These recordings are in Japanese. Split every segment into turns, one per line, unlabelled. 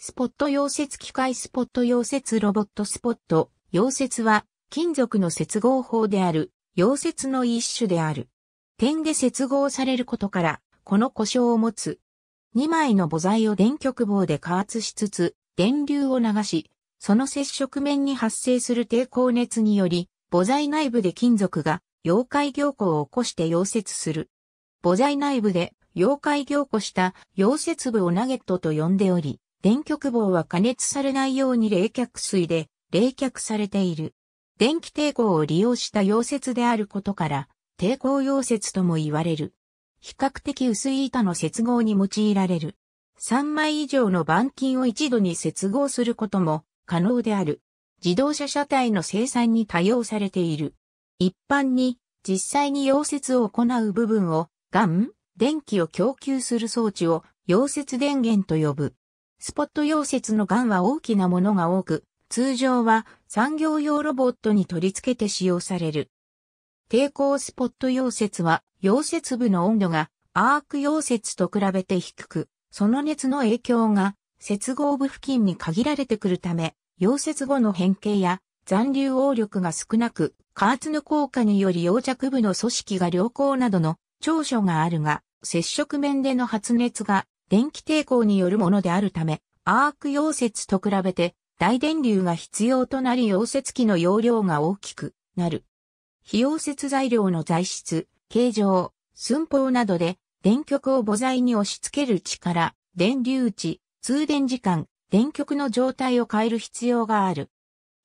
スポット溶接機械スポット溶接ロボットスポット溶接は金属の接合法である溶接の一種である。点で接合されることからこの故障を持つ。2枚の母材を電極棒で加圧しつつ電流を流し、その接触面に発生する抵抗熱により母材内部で金属が溶解凝固を起こして溶接する。母材内部で溶解凝固した溶接部をナゲットと呼んでおり、電極棒は加熱されないように冷却水で冷却されている。電気抵抗を利用した溶接であることから、抵抗溶接とも言われる。比較的薄い板の接合に用いられる。3枚以上の板金を一度に接合することも可能である。自動車車体の生産に多用されている。一般に実際に溶接を行う部分をガン、電気を供給する装置を溶接電源と呼ぶ。スポット溶接のガンは大きなものが多く、通常は産業用ロボットに取り付けて使用される。抵抗スポット溶接は、溶接部の温度がアーク溶接と比べて低く、その熱の影響が接合部付近に限られてくるため、溶接後の変形や残留応力が少なく、加圧の効果により溶着部の組織が良好などの長所があるが、接触面での発熱が電気抵抗によるものであるため、アーク溶接と比べて大電流が必要となり溶接機の容量が大きくなる。非溶接材料の材質、形状、寸法などで電極を母材に押し付ける力、電流値、通電時間、電極の状態を変える必要がある。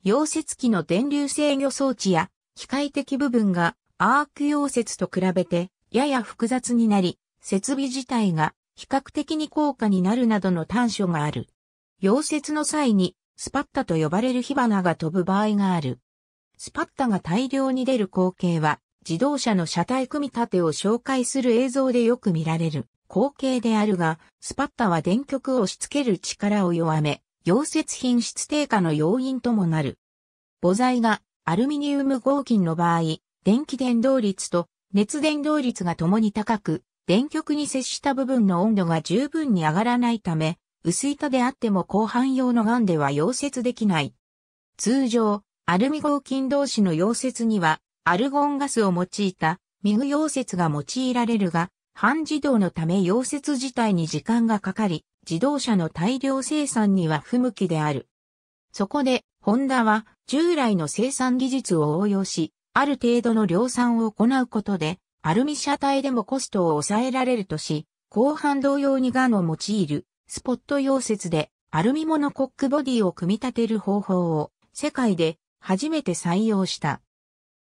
溶接機の電流制御装置や機械的部分がアーク溶接と比べてやや複雑になり、設備自体が比較的に高価になるなどの短所がある。溶接の際に、スパッタと呼ばれる火花が飛ぶ場合がある。スパッタが大量に出る光景は、自動車の車体組み立てを紹介する映像でよく見られる光景であるが、スパッタは電極を押し付ける力を弱め、溶接品質低下の要因ともなる。母材がアルミニウム合金の場合、電気伝導率と熱伝導率がともに高く、電極に接した部分の温度が十分に上がらないため、薄板であっても広範用のガンでは溶接できない。通常、アルミ合金同士の溶接には、アルゴンガスを用いた、ミグ溶接が用いられるが、半自動のため溶接自体に時間がかかり、自動車の大量生産には不向きである。そこで、ホンダは従来の生産技術を応用し、ある程度の量産を行うことで、アルミ車体でもコストを抑えられるとし、後半同様にガンを用いる、スポット溶接で、アルミモノコックボディを組み立てる方法を、世界で初めて採用した。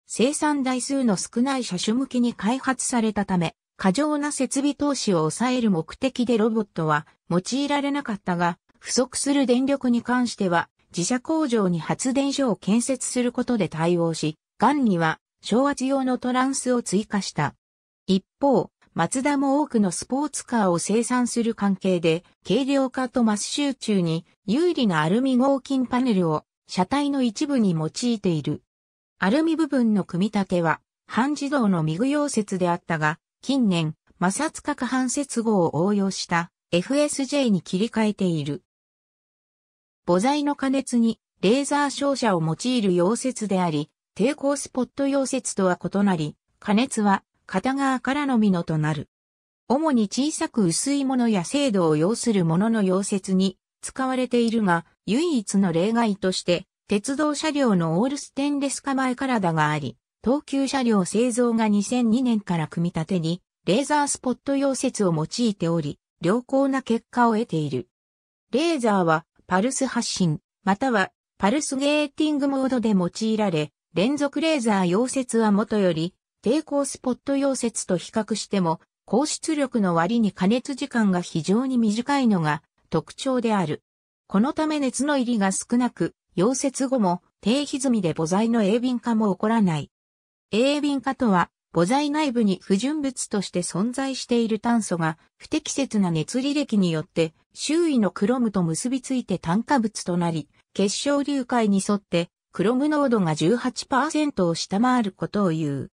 生産台数の少ない車種向きに開発されたため、過剰な設備投資を抑える目的でロボットは用いられなかったが、不足する電力に関しては自社工場に発電所を建設することで対応し、ガンには小圧用のトランスを追加した。一方、マツダも多くのスポーツカーを生産する関係で、軽量化とマス集中に有利なアルミ合金パネルを車体の一部に用いている。アルミ部分の組み立ては、半自動のミグ溶接であったが、近年、摩擦角半接合を応用した FSJ に切り替えている。母材の加熱にレーザー照射を用いる溶接であり、抵抗スポット溶接とは異なり、加熱は片側からのみのとなる。主に小さく薄いものや精度を要するものの溶接に使われているが、唯一の例外として、鉄道車両のオールステンレス化前だがあり、東急車両製造が2002年から組み立てに、レーザースポット溶接を用いており、良好な結果を得ている。レーザーは、パルス発信、または、パルスゲーティングモードで用いられ、連続レーザー溶接はもとより、抵抗スポット溶接と比較しても、高出力の割に加熱時間が非常に短いのが特徴である。このため熱の入りが少なく、溶接後も低歪みで母材の鋭敏化も起こらない。鋭敏化とは、母材内部に不純物として存在している炭素が不適切な熱履歴によって周囲のクロムと結びついて炭化物となり、結晶流解に沿ってクロム濃度が18%を下回ることを言う。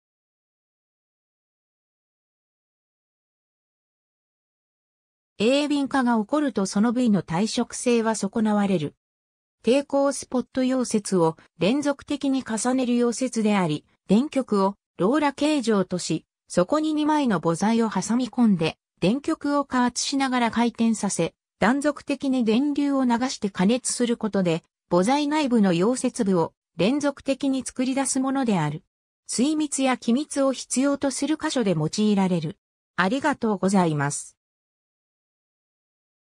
鋭敏化が起こるとその部位の耐食性は損なわれる。抵抗スポット溶接を連続的に重ねる溶接であり、電極をローラ形状とし、そこに2枚の母材を挟み込んで、電極を加圧しながら回転させ、断続的に電流を流して加熱することで、母材内部の溶接部を連続的に作り出すものである。水密や機密を必要とする箇所で用いられる。ありがとうございます。